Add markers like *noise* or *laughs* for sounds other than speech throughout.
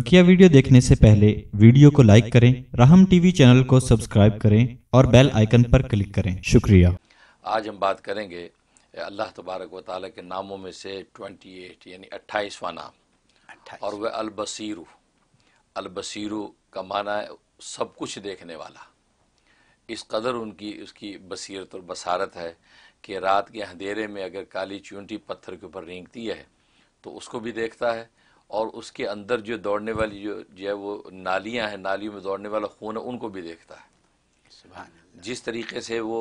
बकिया वीडियो देखने से पहले वीडियो को लाइक करें राहम टीवी चैनल को सब्सक्राइब करें और बेल आइकन पर क्लिक करें शुक्रिया आज हम बात करेंगे अल्लाह तबारक व के नामों में से 28 यानी अट्ठाईसवा नाम 28. और वह अलबसरु अलबसरु का माना है सब कुछ देखने वाला इस कदर उनकी उसकी बसीरत और बसारत है कि रात के अंधेरे में अगर काली चूंटी पत्थर के ऊपर रेंगती है तो उसको भी देखता है और उसके अंदर जो दौड़ने वाली जो जो है वो नालियाँ हैं नालियों में दौड़ने वाला खून है उनको भी देखता है जिस तरीके से वो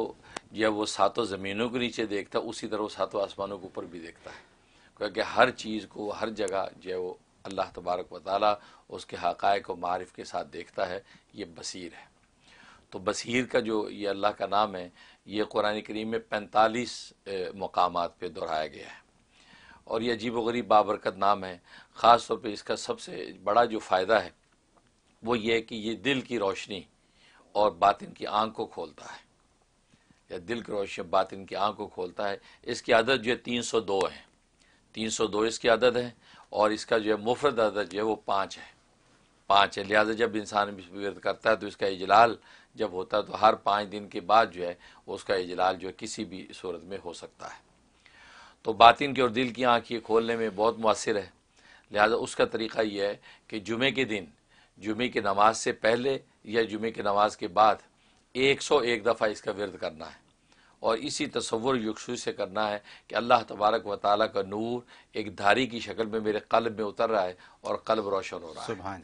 जो है वो सातों ज़मीनों के नीचे देखता है उसी तरह वो सातों आसमानों के ऊपर भी देखता है क्योंकि हर चीज़ को हर जगह जो है वो अल्लाह तबारक व उसके हक़ व मारफ़ के साथ देखता है ये बसीर है तो बसीर का जो ये अल्लाह का नाम है ये कुरान करीम में पैंतालीस मकाम पर दोहराया गया है और यह अजीब वरीब बाबरकत नाम है ख़ास तौर पर इसका सबसे बड़ा जो फ़ायदा है वो ये कि ये दिल की रोशनी और बातिन की आँख को खोलता है या दिल की रोशनी बातिन की आँख को खोलता है इसकी आदत जो है तीन सौ दो है तीन सौ दो इसकी आदत है और इसका जो है मुफरत आदत जो है वो पाँच है पाँच है लिहाजा जब इंसान विरत करता है तो इसका इजलाल जब होता है तो हर पाँच दिन के बाद जो है उसका इजलाल जो है किसी भी सूरत में हो सकता है तो बातिन की और दिल की आँखें खोलने में बहुत मौसर है लिहाजा उसका तरीका यह है कि जुमे के दिन जुमे की नमाज से पहले या जुमे की नमाज के बाद एक सौ एक दफ़ा इसका वर्द करना है और इसी तस्वुर यकसू से करना है कि अल्लाह तबारक व ताली का नूर एक धारी की शक्ल में मेरे कलब में उतर रहा है और कल्ब रोशन हो रहा है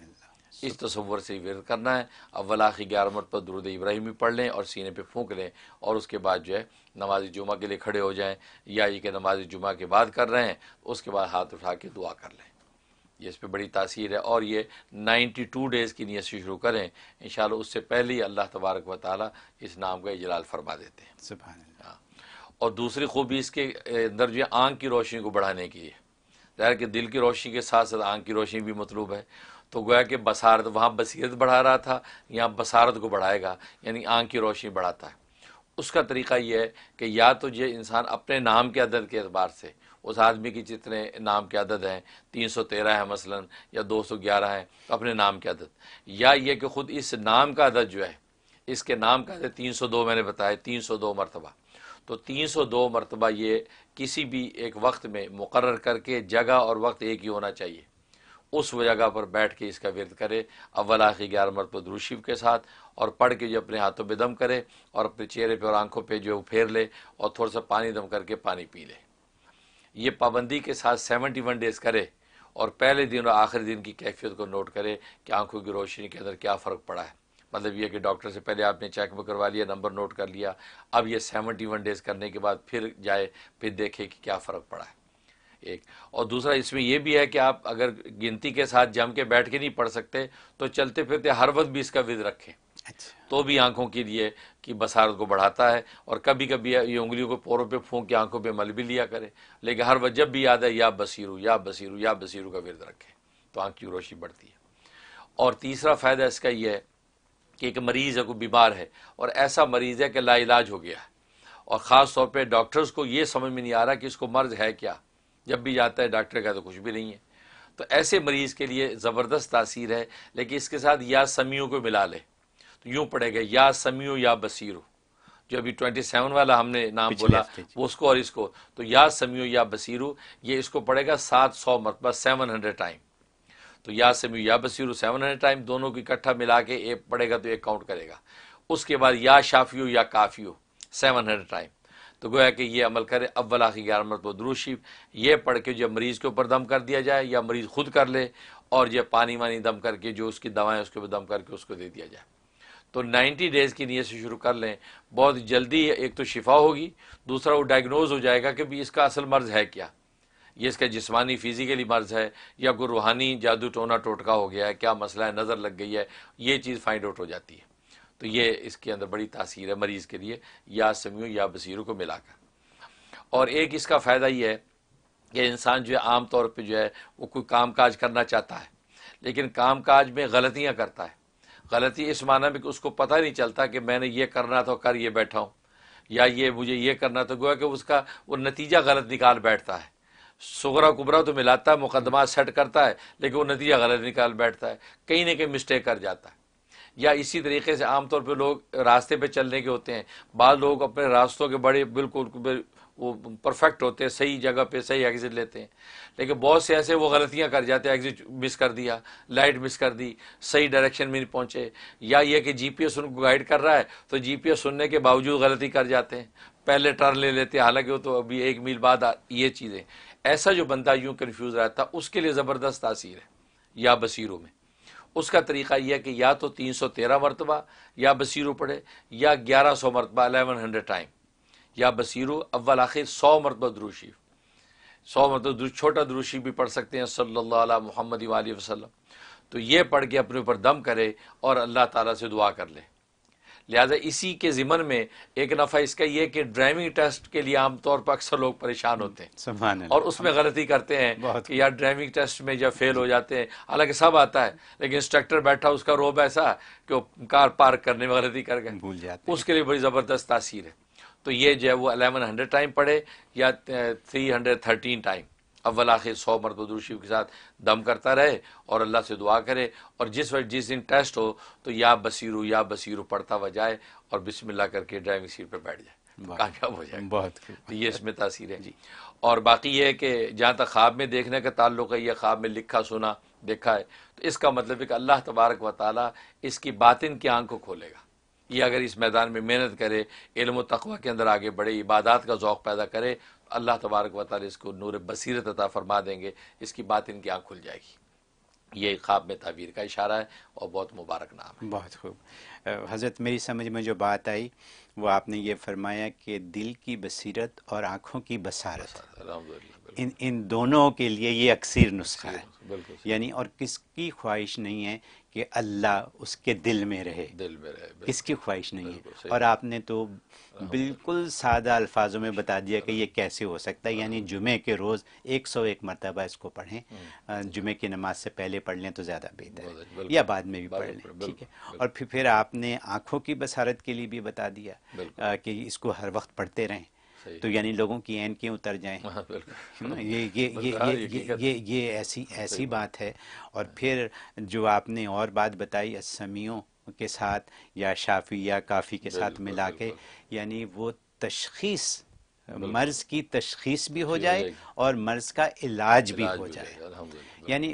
इस तस्वर से वर्द करना है अव्वल आखिर ग्यारह पर दरुद इब्राहिमी पढ़ लें और सीने पे फूंक लें और उसके बाद जो है नमाज जुमा के लिए खड़े हो जाएं या ये कि नमाज जुमा के बाद कर रहे हैं उसके बाद हाथ उठा के दुआ कर लें ये इस पर बड़ी तासीर है और ये नाइन्टी टू डेज़ की नीयत से शुरू करें इन उससे पहले ही अल्लाह तबारक व ताली इस नाम का इजलाल फरमा देते हैं हाँ। और दूसरी खूबी इसके अंदर जो आँख की रोशनी को बढ़ाने की है ज़ाहिर के दिल की रोशनी के साथ साथ आँख की रोशनी भी मतलूब है तो गोया कि बसारत वहाँ बसीरत बढ़ा रहा था यहाँ बसारत को बढ़ाएगा यानी आँख की रोशनी बढ़ाता है उसका तरीका यह है कि या तो ये इंसान अपने नाम के अदद के अतबार से उस आदमी की जितने नाम के अदद हैं तीन सौ तेरह है मसलन या दो सौ ग्यारह हैं तो अपने नाम के अदद या ये कि ख़ुद इस नाम का अदद जो है इसके नाम का अदद तीन सौ दो मैंने बताया तीन सौ दो मरतबा तो तीन सौ दो मरतबा ये किसी भी एक वक्त में मुकर करके जगह और वक्त एक ही होना चाहिए उस जगह पर बैठ के इसका वर्द करे अव्वल आखिर ग्यारह मरतबा दुरुशिव के साथ और पढ़ के जो अपने हाथों पर दम करे और अपने चेहरे पर और आंखों पर जो फेर ले और थोड़ा सा पानी दम करके पानी पी ले ये पाबंदी के साथ सेवेंटी वन डेज़ करे और पहले दिन और आखिरी दिन की कैफियत को नोट करे कि आंखों की रोशनी के अंदर क्या फ़र्क पड़ा है मतलब ये कि डॉक्टर से पहले आपने चेकअप करवा लिया नंबर नोट कर लिया अब ये सेवनटी वन डेज़ करने के बाद फिर जाए फिर देखे कि क्या फ़र्क पड़ा है एक और दूसरा इसमें यह भी है कि आप अगर गिनती के साथ जम के बैठ के नहीं पढ़ सकते तो चलते फिरते हर वक्त भी इसका विध रखें अच्छा। तो भी आंखों के लिए कि बसारत को बढ़ाता है और कभी कभी ये उंगलियों को पोरों पे फूंक के आंखों पे मल भी लिया करें लेकिन हर वक्त जब भी याद है या बसीरू या बसीरू या बसीरू का विरद रखें तो आंख की रोशनी बढ़ती है और तीसरा फ़ायदा इसका यह है कि एक मरीज़ है कोई बीमार है और ऐसा मरीज़ है कि लाइलाज हो गया है और ख़ास तौर पे डॉक्टर्स को ये समझ में नहीं आ रहा कि इसको मर्ज है क्या जब भी जाता है डॉक्टर का तो कुछ भी नहीं है तो ऐसे मरीज़ के लिए ज़बरदस्त तासीर है लेकिन इसके साथ या समियों को मिला ले तो यूँ पड़ेगा या समियो या बसीरों जो अभी ट्वेंटी सेवन वाला हमने नाम बोला वो उसको और इसको तो या समियो या बसीरों ये इसको पड़ेगा सात सौ मरतबा सेवन हंड्रेड टाइम तो या सेमी या बसीर सेवन हंड्रेड टाइम दोनों को इकट्ठा मिला के एक पड़ेगा तो एक काउंट करेगा उसके बाद या शाफियो या काफियो सेवन हंड्रेड टाइम तो गोया कि ये अमल करे अव्वल आखिर ग्यारह मरतब दुरुशीफ ये पढ़ के जो मरीज़ के ऊपर दम कर दिया जाए या मरीज़ खुद कर ले और जब पानी वानी दम करके जो उसकी दवाएं उसके ऊपर दम करके उसको दे दिया जाए तो 90 डेज़ की नीयत से शुरू कर लें बहुत जल्दी एक तो शिफा होगी दूसरा वो डायग्नोज हो जाएगा कि भी इसका असल मर्ज़ है क्या ये इसका जिस्मानी फ़िज़िकली मर्ज़ है या कोई रूहानी जादू टोना टोटका हो गया है क्या मसला है नज़र लग गई है ये चीज़ फाइंड आउट हो जाती है तो ये इसके अंदर बड़ी तासीर है मरीज़ के लिए या समीयों या बसीरों को मिलाकर और एक इसका फ़ायदा ये है कि इंसान जो है आम तौर पर जो है वो कोई काम काज करना चाहता है लेकिन काम काज में गलतियाँ करता है गलती इस माना में कि उसको पता नहीं चलता कि मैंने ये करना था कर ये बैठा हूँ या ये मुझे ये करना था गोया कि उसका वो नतीजा गलत निकाल बैठता है सगरा कुबरा तो मिलाता है मुकदमा सेट करता है लेकिन वो नतीजा गलत निकाल बैठता है कहीं ना कहीं मिस्टेक कर जाता है या इसी तरीके से आमतौर पर लोग रास्ते पर चलने के होते हैं बाद लोग अपने रास्तों के बड़े बिल्कुल वो परफेक्ट होते हैं सही जगह पे सही एग्ज़िट लेते हैं लेकिन बहुत से ऐसे वो गलतियां कर जाते हैं एग्ज़िट मिस कर दिया लाइट मिस कर दी सही डायरेक्शन में नहीं पहुँचे या ये कि जीपीएस उनको गाइड कर रहा है तो जीपीएस सुनने के बावजूद गलती कर जाते हैं पहले टर्न ले लेते हैं हालांकि वो तो अभी एक मील बाद ये चीज़ें ऐसा जो बंदा यूँ कन्फ्यूज रहता उसके लिए ज़बरदस्त तासीर है या बसीरों में उसका तरीका यह है कि या तो तीन सौ तेरह मरतबा या बसीरों पढ़े या ग्यारह सौ मरतबा अलेवन हंड्रेड टाइम या बसीरों अव्वल आखिर सौ मरतबा द्रूशी सौ मरतब छोटा दुरूशी भी पढ़ सकते हैं सल्ला महमद वसलम तो ये पढ़ के अपने ऊपर दम करे और अल्लाह ताला से दुआ कर ले लिहाजा इसी के ज़िमन में एक नफ़ा इसका यह कि ड्राइविंग टेस्ट के लिए आमतौर पर अक्सर लोग परेशान होते हैं और उसमें गलती करते हैं कि यार ड्राइविंग टेस्ट में जब फेल हो जाते हैं हालांकि सब आता है लेकिन इंस्ट्रक्टर बैठा उसका रोब ऐसा कि वो कार पार्क करने में गलती कर गए भूल जाते उसके लिए बड़ी ज़बरदस्त तासीर है तो ये जो है वो अलेवन हंड्रेड टाइम पढ़े या थ्री हंड्रेड थर्टीन टाइम अव्वल आखिर सौ मरतब शरीफ के साथ दम करता रहे और अल्लाह से दुआ करे और जिस वक्त जिस दिन टेस्ट हो तो या बसीरू या बसीरू पढ़ता हुआ जाए और बिस्मिल्लाह करके ड्राइविंग सीट पर बैठ जाए कामयाब हो जाए बहुत तो ये इसमें तासीर है जी और बाकी यह है कि जहाँ तक ख्वाब में देखने का ताल्लुक है यह ख्वाब में लिखा सुना देखा है तो इसका मतलब है कि अल्लाह तबारक व ताल इसकी बातिन की आंख को खोलेगा ये अगर इस मैदान में मेहनत करे इल्म तखबा के अंदर आगे बढ़े इबादत का जौक़ पैदा करे अल्लाह तबारक वाली इसको नूर बसीरत अता फरमा देंगे इसकी बात इनकी आँख खुल जाएगी ये ख्वाब में तावीर का इशारा है और बहुत मुबारक नाम है बहुत खूब हज़रत मेरी समझ में जो बात आई वो आपने ये फरमाया कि दिल की बसीरत और आँखों की बसारत अलहमदिल्ला इन इन दोनों के लिए ये अक्सर नुस्खा है यानी और किसकी ख्वाहिश नहीं है कि अल्लाह उसके दिल में रहे दिल में रहे किसकी ख्वाहिश नहीं है और आपने तो बिल्कुल सादा अल्फाजों में बता दिया कि ये कैसे हो सकता है यानी जुमे के रोज़ एक सौ एक मरतबा इसको पढ़ें हम्म, जुमे की नमाज से पहले पढ़ लें तो ज़्यादा बेहतर है या बाद में भी पढ़ लें ठीक है और फिर फिर आपने आंखों की बसारत के लिए भी बता दिया कि इसको हर वक्त पढ़ते रहें तो यानी लोगों की एन क्यों उतर जाए हाँ, हम्म, *laughs* ये ये ये ये ये ये ऐसी ऐसी बात है और फिर जो आपने और बात बताई असमियों के साथ या शाफी या काफ़ी के साथ मिला के यानी वो तशीस मर्ज़ की तशीस भी हो जाए और मर्ज़ का इलाज भी हो जाए यानी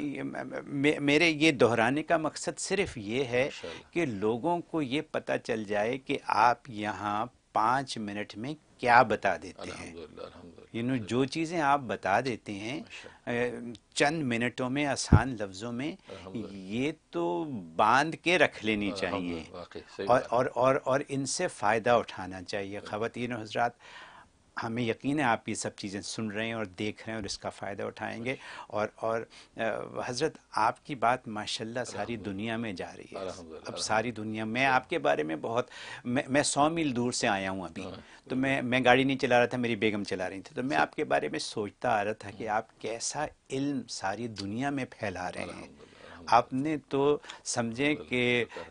मेरे ये दोहराने का मकसद सिर्फ ये है कि लोगों को ये पता चल जाए कि आप यहाँ पाँच मिनट में क्या बता देते हैं यू नो जो चीज़ें आप बता देते हैं चंद मिनटों में आसान लफ्ज़ों में ये तो बांध के रख लेनी चाहिए और और और और इनसे फ़ायदा उठाना चाहिए खबर हजरात हमें यकीन है आप ये सब चीज़ें सुन रहे हैं और देख रहे हैं और इसका फ़ायदा उठाएंगे और और हज़रत आपकी बात माशाल्लाह सारी दुनिया में जा रही है अब सारी दुनिया मैं आपके बारे में बहुत मैं मैं सौ मील दूर से आया हूँ अभी हाँ, तो मैं मैं गाड़ी नहीं चला रहा था मेरी बेगम चला रही थी तो मैं आपके बारे में सोचता आ रहा था कि हाँ। आप कैसा इल्म सारी दुनिया में फैला रहे हैं हाँ। आपने तो समझे कि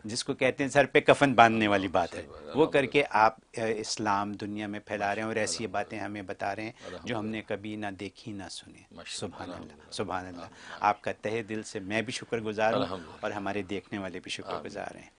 जिसको कहते हैं सर पे कफन बांधने वाली बात है वो करके आप इस्लाम दुनिया में फैला रहे हैं और ऐसी बातें हमें बता रहे हैं जो हमने कभी ना देखी ना सुने सुबह सुबह आपका तहे दिल से मैं भी शुक्रगुजार हूँ और हमारे देखने वाले भी शुक्रगुजार हैं